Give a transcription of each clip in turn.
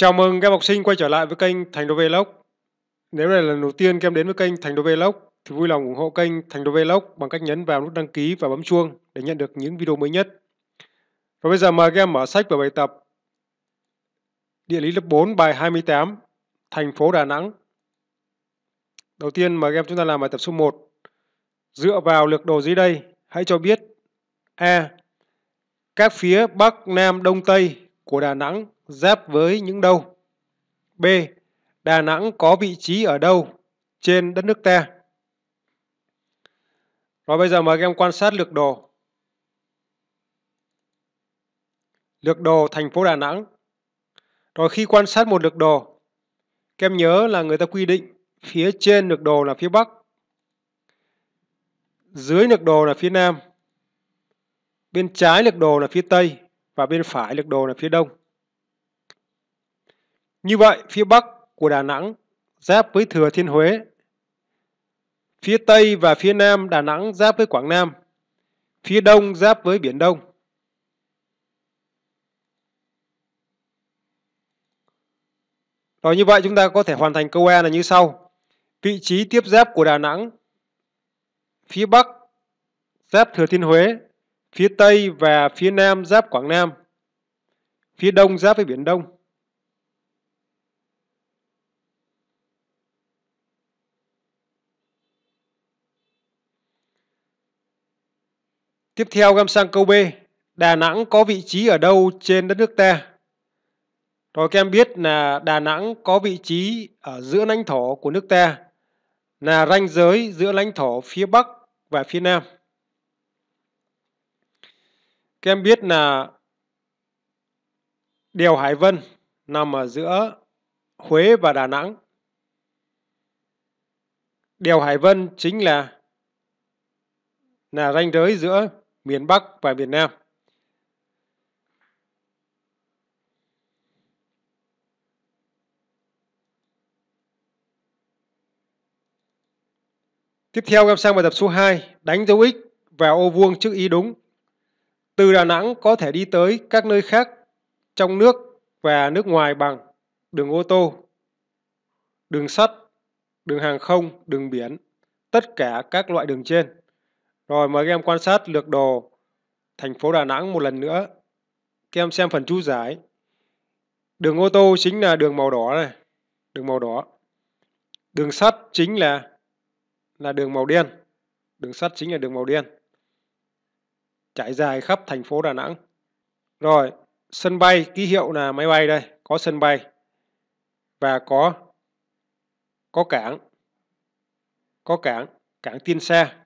Chào mừng các học sinh quay trở lại với kênh Thành Đô Vlog. Nếu đây là lần đầu tiên các em đến với kênh Thành Đô Vlog thì vui lòng ủng hộ kênh Thành Đô Vlog bằng cách nhấn vào nút đăng ký và bấm chuông để nhận được những video mới nhất. Và bây giờ mời các em mở sách và bài tập Địa lý lớp 4 bài 28 Thành phố Đà Nẵng. Đầu tiên mời các em chúng ta làm bài tập số 1. Dựa vào lược đồ dưới đây, hãy cho biết A. Các phía Bắc, Nam, Đông, Tây của Đà Nẵng giáp với những đâu? B. Đà Nẵng có vị trí ở đâu trên đất nước ta? Rồi bây giờ mời các em quan sát lược đồ. Lược đồ thành phố Đà Nẵng. Rồi khi quan sát một lược đồ, các em nhớ là người ta quy định phía trên lược đồ là phía Bắc, dưới lược đồ là phía Nam, bên trái lược đồ là phía Tây và bên phải lược đồ là phía Đông. Như vậy, phía Bắc của Đà Nẵng giáp với Thừa Thiên Huế. Phía Tây và phía Nam Đà Nẵng giáp với Quảng Nam. Phía Đông giáp với Biển Đông. Rồi như vậy chúng ta có thể hoàn thành câu E là như sau. Vị trí tiếp giáp của Đà Nẵng phía Bắc giáp Thừa Thiên Huế, phía Tây và phía Nam giáp Quảng Nam, phía Đông giáp với Biển Đông. Tiếp theo em sang câu B. Đà Nẵng có vị trí ở đâu trên đất nước ta? Rồi các em biết là Đà Nẵng có vị trí ở giữa lãnh thổ của nước ta là ranh giới giữa lãnh thổ phía Bắc và phía Nam. Các em biết là đèo Hải Vân nằm ở giữa Huế và Đà Nẵng. Đèo Hải Vân chính là là ranh giới giữa miền Bắc và miền Nam. Tiếp theo em sang bài tập số 2, đánh dấu x vào ô vuông trước Y đúng. Từ Đà Nẵng có thể đi tới các nơi khác trong nước và nước ngoài bằng đường ô tô, đường sắt, đường hàng không, đường biển, tất cả các loại đường trên. Rồi mời các em quan sát lược đồ thành phố Đà Nẵng một lần nữa. Các em xem phần chú giải. Đường ô tô chính là đường màu đỏ này, đường màu đỏ. Đường sắt chính là là đường màu đen. Đường sắt chính là đường màu đen. Trải dài khắp thành phố Đà Nẵng. Rồi, sân bay, ký hiệu là máy bay đây, có sân bay. Và có có cảng. Có cảng, cảng Tiên Sa.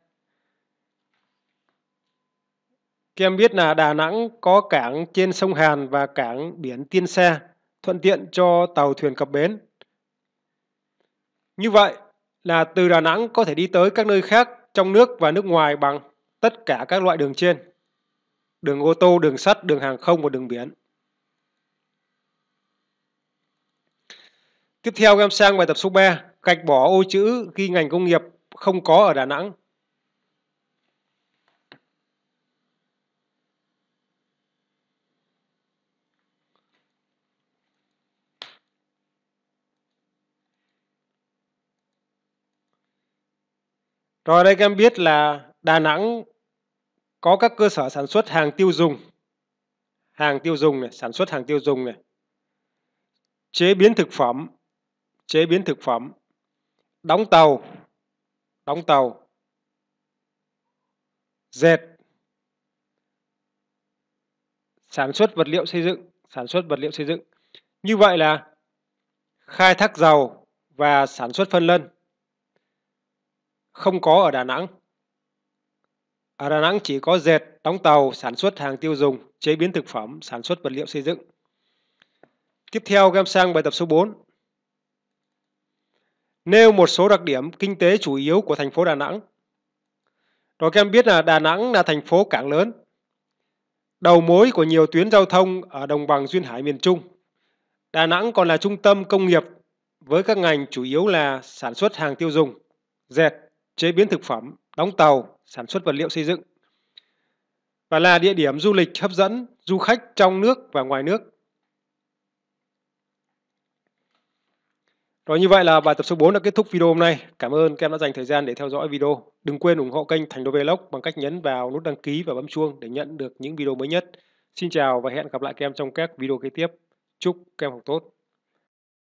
kem biết là Đà Nẵng có cảng trên sông Hàn và cảng biển Tiên Sa, thuận tiện cho tàu thuyền cập bến. Như vậy là từ Đà Nẵng có thể đi tới các nơi khác trong nước và nước ngoài bằng tất cả các loại đường trên. Đường ô tô, đường sắt, đường hàng không và đường biển. Tiếp theo các em sang bài tập số 3, gạch bỏ ô chữ ghi ngành công nghiệp không có ở Đà Nẵng. Rồi đây các em biết là Đà Nẵng có các cơ sở sản xuất hàng tiêu dùng. Hàng tiêu dùng này, sản xuất hàng tiêu dùng này. Chế biến thực phẩm, chế biến thực phẩm. Đóng tàu, đóng tàu. Dệt. Sản xuất vật liệu xây dựng, sản xuất vật liệu xây dựng. Như vậy là khai thác dầu và sản xuất phân lân không có ở Đà Nẵng. Ở Đà Nẵng chỉ có dệt, đóng tàu, sản xuất hàng tiêu dùng, chế biến thực phẩm, sản xuất vật liệu xây dựng. Tiếp theo, các em sang bài tập số 4. Nêu một số đặc điểm kinh tế chủ yếu của thành phố Đà Nẵng. Rồi em biết là Đà Nẵng là thành phố cảng lớn, đầu mối của nhiều tuyến giao thông ở đồng bằng duyên hải miền Trung. Đà Nẵng còn là trung tâm công nghiệp với các ngành chủ yếu là sản xuất hàng tiêu dùng, dệt, chế biến thực phẩm, đóng tàu, sản xuất vật liệu xây dựng và là địa điểm du lịch hấp dẫn du khách trong nước và ngoài nước. Rồi như vậy là bài tập số 4 đã kết thúc video hôm nay. Cảm ơn các em đã dành thời gian để theo dõi video. Đừng quên ủng hộ kênh Thành Đô Vlog bằng cách nhấn vào nút đăng ký và bấm chuông để nhận được những video mới nhất. Xin chào và hẹn gặp lại các em trong các video kế tiếp. Chúc các em học tốt.